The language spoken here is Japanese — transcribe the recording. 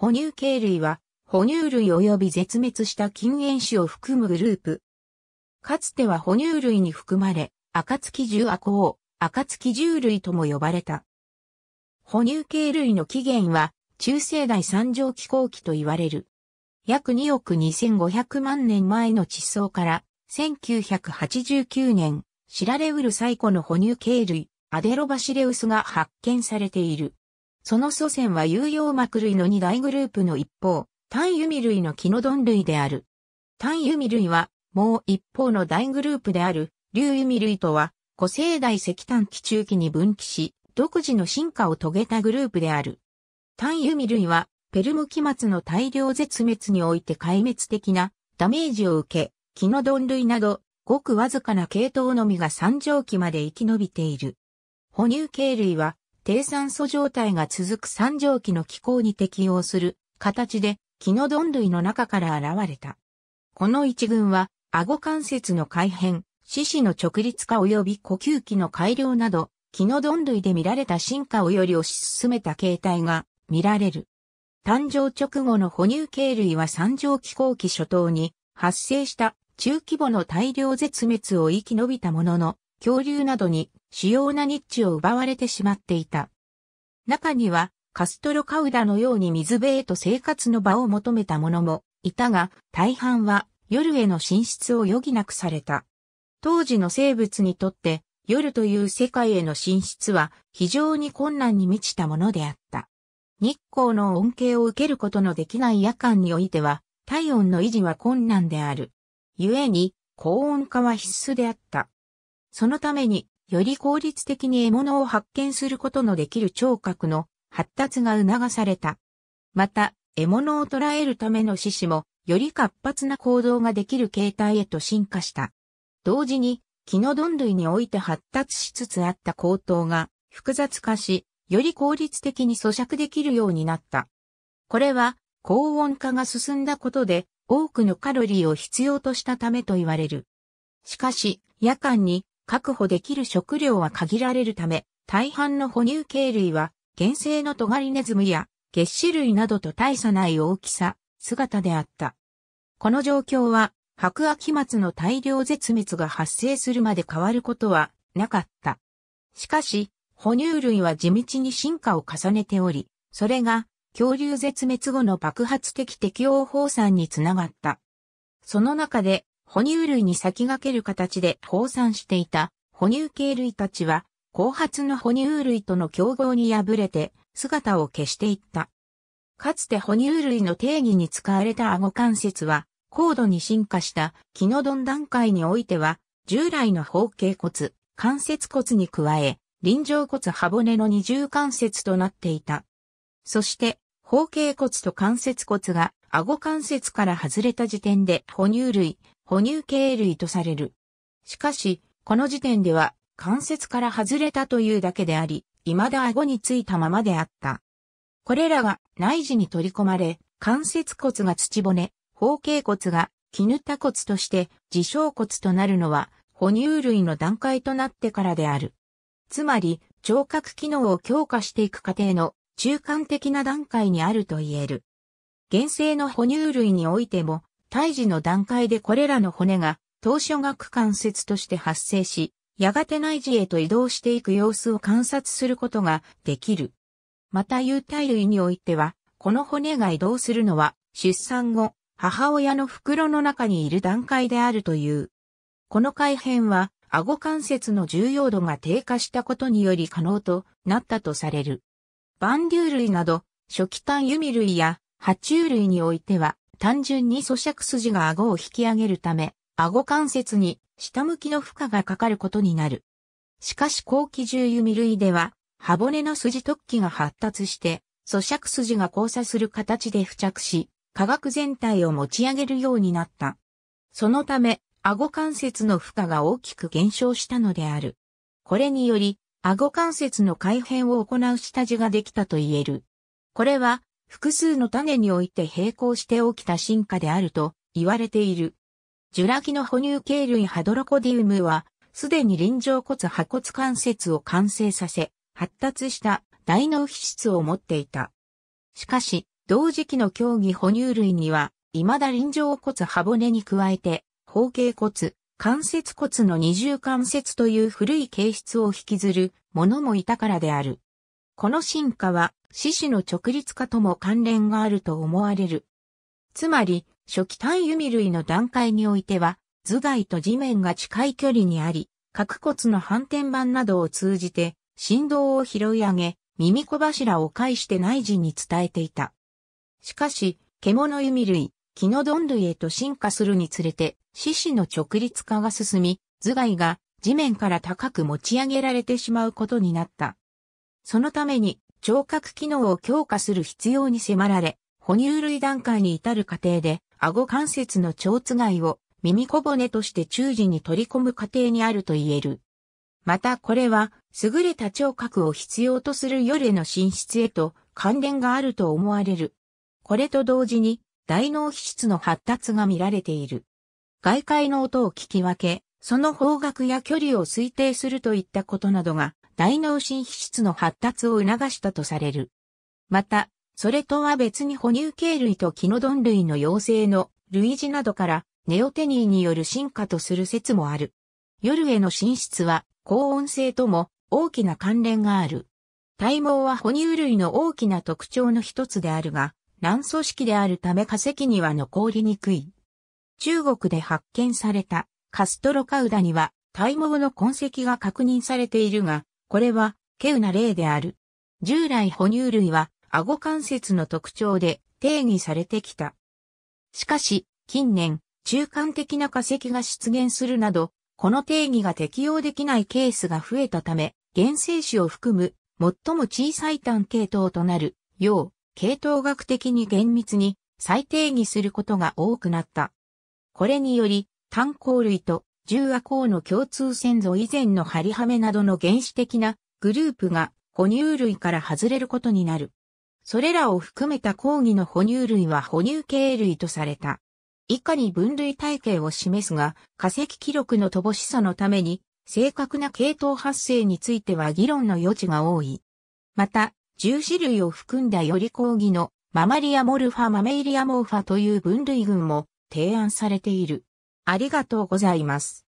哺乳系類は、哺乳類及び絶滅した禁煙種を含むグループ。かつては哺乳類に含まれ、暁獣亜赤暁獣類とも呼ばれた。哺乳系類の起源は、中世代三条気候期と言われる。約2億2500万年前の地層から、1989年、知られうる最古の哺乳系類、アデロバシレウスが発見されている。その祖先は有用膜類の二大グループの一方、単ミ類のキノドン類である。単ミ類は、もう一方の大グループである、竜弓類とは、古生代石炭期中期に分岐し、独自の進化を遂げたグループである。単ミ類は、ペルム期末の大量絶滅において壊滅的なダメージを受け、キノドン類など、ごくわずかな系統のみが三畳期まで生き延びている。哺乳系類は、低酸素状態が続く三畳紀の気候に適応する形で木のん類の中から現れた。この一群は、顎関節の改変、四肢の直立化及び呼吸器の改良など、木のん類で見られた進化をより推し進めた形態が見られる。誕生直後の哺乳系類は三畳紀後期初頭に発生した中規模の大量絶滅を生き延びたものの、恐竜などに主要なニッチを奪われてしまっていた。中にはカストロカウダのように水辺へと生活の場を求めた者もいたが、大半は夜への進出を余儀なくされた。当時の生物にとって夜という世界への進出は非常に困難に満ちたものであった。日光の恩恵を受けることのできない夜間においては体温の維持は困難である。故に高温化は必須であった。そのために、より効率的に獲物を発見することのできる聴覚の発達が促された。また、獲物を捕らえるための獅子も、より活発な行動ができる形態へと進化した。同時に、木の鈍類において発達しつつあった高騰が複雑化し、より効率的に咀嚼できるようになった。これは、高温化が進んだことで、多くのカロリーを必要としたためと言われる。しかし、夜間に確保できる食料は限られるため、大半の哺乳系類は、原生のトガリネズムや、月種類などと大差ない大きさ、姿であった。この状況は、白亜紀末の大量絶滅が発生するまで変わることはなかった。しかし、哺乳類は地道に進化を重ねており、それが恐竜絶滅後の爆発的適応放散につながった。その中で哺乳類に先駆ける形で放散していた哺乳系類たちは、後発の哺乳類との競合に敗れて姿を消していった。かつて哺乳類の定義に使われた顎関節は、高度に進化したキノドン段階においては、従来の方形骨、関節骨に加え、臨場骨歯骨の二重関節となっていた。そして、方形骨と関節骨が顎関節から外れた時点で哺乳類、哺乳系類とされる。しかし、この時点では関節から外れたというだけであり、未だ顎についたままであった。これらが内耳に取り込まれ、関節骨が土骨、方形骨が絹田骨として自傷骨となるのは哺乳類の段階となってからである。つまり、聴覚機能を強化していく過程の中間的な段階にあると言える。現生の哺乳類においても胎児の段階でこれらの骨が当初学関節として発生し、やがて内耳へと移動していく様子を観察することができる。また有体類においては、この骨が移動するのは出産後、母親の袋の中にいる段階であるという。この改変は、顎関節の重要度が低下したことにより可能となったとされる。万竜類など、初期単弓類や爬虫類においては、単純に咀嚼筋が顎を引き上げるため、顎関節に下向きの負荷がかかることになる。しかし後期重弓類では、歯骨の筋突起が発達して、咀嚼筋が交差する形で付着し、化学全体を持ち上げるようになった。そのため、顎関節の負荷が大きく減少したのである。これにより、顎関節の改変を行う下地ができたと言える。これは、複数の種において並行して起きた進化であると言われている。ジュラ紀の哺乳系類ハドロコディウムは、すでに臨場骨破骨関節を完成させ、発達した大脳皮質を持っていた。しかし、同時期の競技哺乳類には、未だ臨場骨歯骨に加えて、方形骨、関節骨の二重関節という古い形質を引きずるものもいたからである。この進化は獅子の直立化とも関連があると思われる。つまり、初期単弓類の段階においては、頭蓋と地面が近い距離にあり、角骨の反転板などを通じて、振動を拾い上げ、耳小柱を介して内耳に伝えていた。しかし、獣弓類、木のドン類へと進化するにつれて、獅子の直立化が進み、頭蓋が地面から高く持ち上げられてしまうことになった。そのために聴覚機能を強化する必要に迫られ、哺乳類段階に至る過程で、顎関節の蝶つがいを耳小骨として中耳に取り込む過程にあると言える。またこれは、優れた聴覚を必要とする夜への寝室へと関連があると思われる。これと同時に、大脳皮質の発達が見られている。外界の音を聞き分け、その方角や距離を推定するといったことなどが大脳新皮質の発達を促したとされる。また、それとは別に哺乳系類とキノドン類の幼生の類似などからネオテニーによる進化とする説もある。夜への進出は高温性とも大きな関連がある。体毛は哺乳類の大きな特徴の一つであるが、卵組織であるため化石には残りにくい。中国で発見されたカストロカウダには体毛の痕跡が確認されているが、これは、稀有な例である。従来哺乳類は、顎関節の特徴で定義されてきた。しかし、近年、中間的な化石が出現するなど、この定義が適用できないケースが増えたため、原生種を含む最も小さい単系統となる、要、系統学的に厳密に再定義することが多くなった。これにより、単項類と十和項の共通先祖以前のハリハメなどの原始的なグループが哺乳類から外れることになる。それらを含めた講義の哺乳類は哺乳系類とされた。以下に分類体系を示すが、化石記録の乏しさのために、正確な系統発生については議論の余地が多い。また、重視類を含んだより講義のママリアモルファマメイリアモーファという分類群も提案されている。ありがとうございます。